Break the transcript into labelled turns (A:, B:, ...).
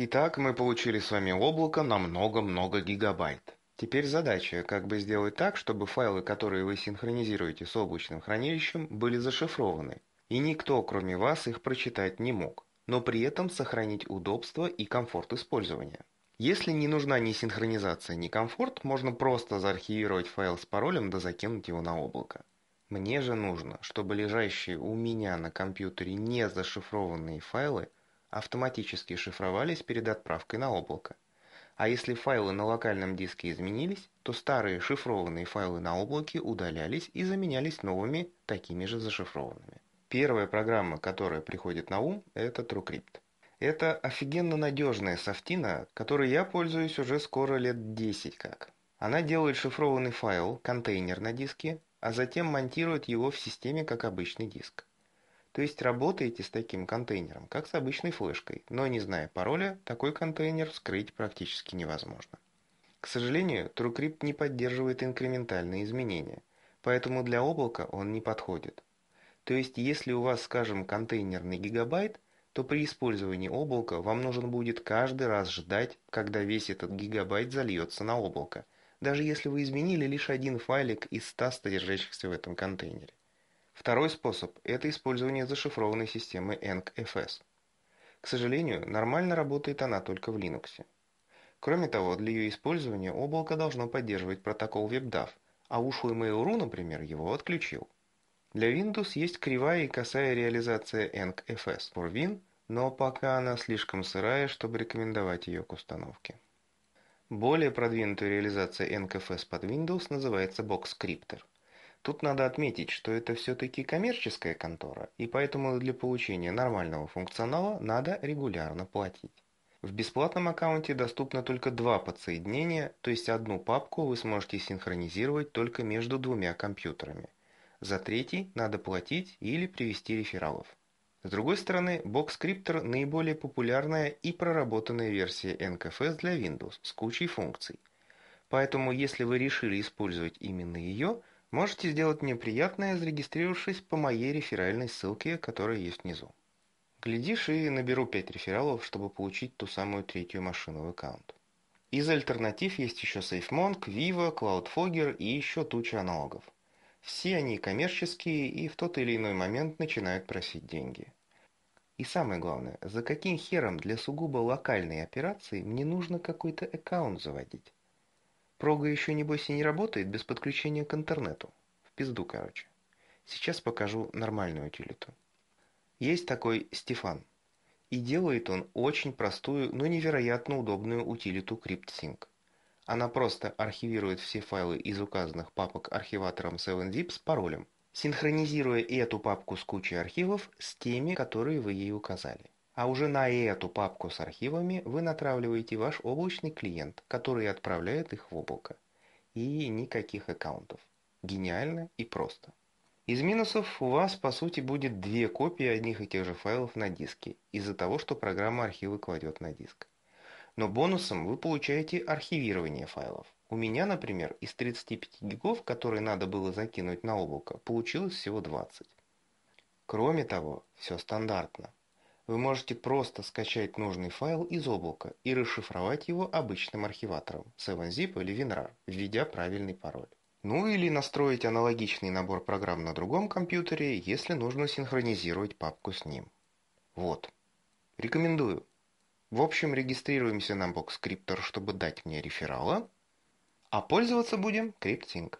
A: Итак, мы получили с вами облако на много-много гигабайт. Теперь задача, как бы сделать так, чтобы файлы, которые вы синхронизируете с облачным хранилищем, были зашифрованы, и никто, кроме вас, их прочитать не мог, но при этом сохранить удобство и комфорт использования. Если не нужна ни синхронизация, ни комфорт, можно просто заархивировать файл с паролем да закинуть его на облако. Мне же нужно, чтобы лежащие у меня на компьютере не зашифрованные файлы – автоматически шифровались перед отправкой на облако. А если файлы на локальном диске изменились, то старые шифрованные файлы на облаке удалялись и заменялись новыми, такими же зашифрованными. Первая программа, которая приходит на ум, это TrueCrypt. Это офигенно надежная софтина, которой я пользуюсь уже скоро лет 10 как. Она делает шифрованный файл, контейнер на диске, а затем монтирует его в системе как обычный диск. То есть работаете с таким контейнером, как с обычной флешкой, но не зная пароля, такой контейнер вскрыть практически невозможно. К сожалению, TrueCrypt не поддерживает инкрементальные изменения, поэтому для облака он не подходит. То есть, если у вас, скажем, контейнерный гигабайт, то при использовании облака вам нужен будет каждый раз ждать, когда весь этот гигабайт зальется на облако, даже если вы изменили лишь один файлик из 100 содержащихся в этом контейнере. Второй способ – это использование зашифрованной системы EncFS. К сожалению, нормально работает она только в Linux. Кроме того, для ее использования облако должно поддерживать протокол WebDAV, а ушлый у Mail.ru, например, его отключил. Для Windows есть кривая и косая реализация EncFS for Win, но пока она слишком сырая, чтобы рекомендовать ее к установке. Более продвинутая реализация EncFS под Windows называется BoxCryptor – Тут надо отметить, что это все-таки коммерческая контора, и поэтому для получения нормального функционала надо регулярно платить. В бесплатном аккаунте доступно только два подсоединения, то есть одну папку вы сможете синхронизировать только между двумя компьютерами. За третий надо платить или привести рефералов. С другой стороны, BoxScriptor наиболее популярная и проработанная версия NKFS для Windows с кучей функций. Поэтому если вы решили использовать именно ее – Можете сделать мне приятное, зарегистрировавшись по моей реферальной ссылке, которая есть внизу. Глядишь и наберу 5 рефералов, чтобы получить ту самую третью машину в аккаунт. Из альтернатив есть еще SafeMonk, Viva, CloudFogger и еще туча аналогов. Все они коммерческие и в тот или иной момент начинают просить деньги. И самое главное, за каким хером для сугубо локальной операции мне нужно какой-то аккаунт заводить? Прога еще, небось, и не работает без подключения к интернету. В пизду, короче. Сейчас покажу нормальную утилиту. Есть такой Стефан. И делает он очень простую, но невероятно удобную утилиту CryptSync. Она просто архивирует все файлы из указанных папок архиватором 7zip с паролем, синхронизируя эту папку с кучей архивов с теми, которые вы ей указали. А уже на эту папку с архивами вы натравливаете ваш облачный клиент, который отправляет их в облако. И никаких аккаунтов. Гениально и просто. Из минусов у вас, по сути, будет две копии одних и тех же файлов на диске, из-за того, что программа архивы кладет на диск. Но бонусом вы получаете архивирование файлов. У меня, например, из 35 гигов, которые надо было закинуть на облако, получилось всего 20. Кроме того, все стандартно вы можете просто скачать нужный файл из облака и расшифровать его обычным архиватором 7-zip или WinRAR, введя правильный пароль. Ну или настроить аналогичный набор программ на другом компьютере, если нужно синхронизировать папку с ним. Вот. Рекомендую. В общем, регистрируемся на бокскриптор, чтобы дать мне реферала, а пользоваться будем CryptSync.